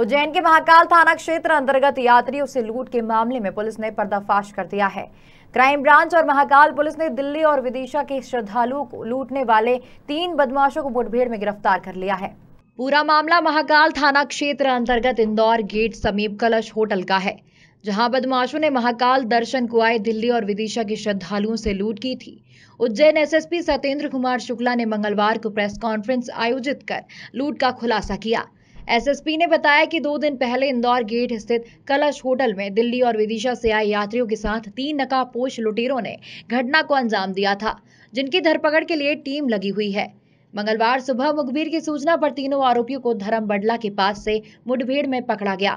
उज्जैन के महाकाल थाना क्षेत्र अंतर्गत यात्रियों से लूट के मामले में पुलिस ने पर्दाफाश कर दिया है क्राइम ब्रांच और महाकाल पुलिस ने दिल्ली और विदिशा के श्रद्धालुओं को लूटने वाले तीन बदमाशों को मुठभेड़ में गिरफ्तार कर लिया है पूरा मामला महाकाल थाना क्षेत्र अंतर्गत इंदौर गेट समीप कलश होटल का है जहां बदमाशों ने महाकाल दर्शन को आए दिल्ली और विदिशा के श्रद्धालुओं से लूट की थी उज्जैन एसएसपी सत्येंद्र कुमार शुक्ला ने मंगलवार को प्रेस कॉन्फ्रेंस आयोजित कर लूट का खुलासा किया एसएसपी ने बताया कि दो दिन पहले इंदौर गेट स्थित कलश होटल में दिल्ली और विदिशा से आए यात्रियों के साथ तीन नकाबपोश लुटेरों ने घटना को अंजाम दिया था जिनकी धरपकड़ के लिए टीम लगी हुई है मंगलवार सुबह मुखबिर की सूचना पर तीनों आरोपियों को धर्म बडला के पास से मुठभेड़ में पकड़ा गया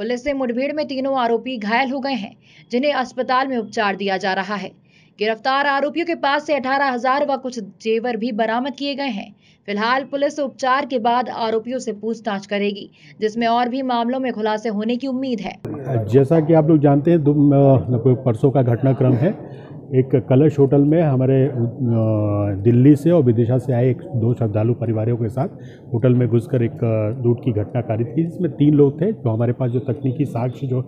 पुलिस से मुठभेड़ में तीनों आरोपी घायल हो गए हैं जिन्हें अस्पताल में उपचार दिया जा रहा है गिरफ्तार आरोपियों के पास से अठारह हजार व कुछ जेवर भी बरामद किए गए हैं फिलहाल पुलिस उपचार के बाद आरोपियों से पूछताछ करेगी जिसमें और भी मामलों में खुलासे होने की उम्मीद है जैसा कि आप लोग जानते हैं परसों का घटनाक्रम है एक कलश होटल में हमारे दिल्ली से और विदिशा से आए एक दो श्रद्धालु परिवारों के साथ होटल में घुसकर एक लूट की घटना कारित थी जिसमें तीन लोग थे जो हमारे पास जो तकनीकी साक्ष्य जो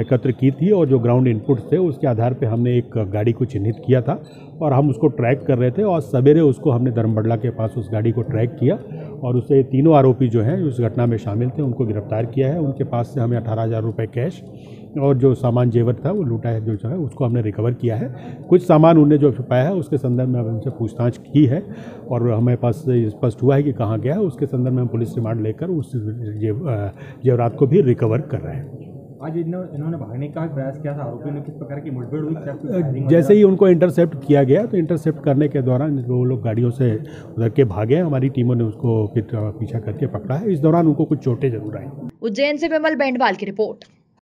एकत्र की थी और जो ग्राउंड इनपुट थे उसके आधार पर हमने एक गाड़ी को चिन्हित किया था और हम उसको ट्रैक कर रहे थे और सवेरे उसको हमने धर्मबडला के पास उस गाड़ी को ट्रैक किया और उसे तीनों आरोपी जो हैं उस घटना में शामिल थे उनको गिरफ्तार किया है उनके पास से हमें अठारह हज़ार रुपये कैश और जो सामान जेवर था वो लूटा है जो है उसको हमने रिकवर किया है कुछ सामान उन्होंने जो छुपाया है उसके संदर्भ में हमसे पूछताछ की है और हमारे पास स्पष्ट हुआ है कि कहाँ गया है उसके संदर्भ में हम पुलिस रिमांड लेकर उस जेवरात को भी रिकवर कर रहे हैं आज इन्होंने भागने का प्रयास किया था आरोपियों ने किस प्रकार की मुठभेड़ हुई जैसे ही उनको इंटरसेप्ट किया गया तो इंटरसेप्ट करने के दौरान वो लोग गाड़ियों से उधर के भागे हमारी टीमों ने उसको पीछा करके पकड़ा है इस दौरान उनको कुछ चोटें जरूर आई उज्जैन से विमल बैंडवाल की रिपोर्ट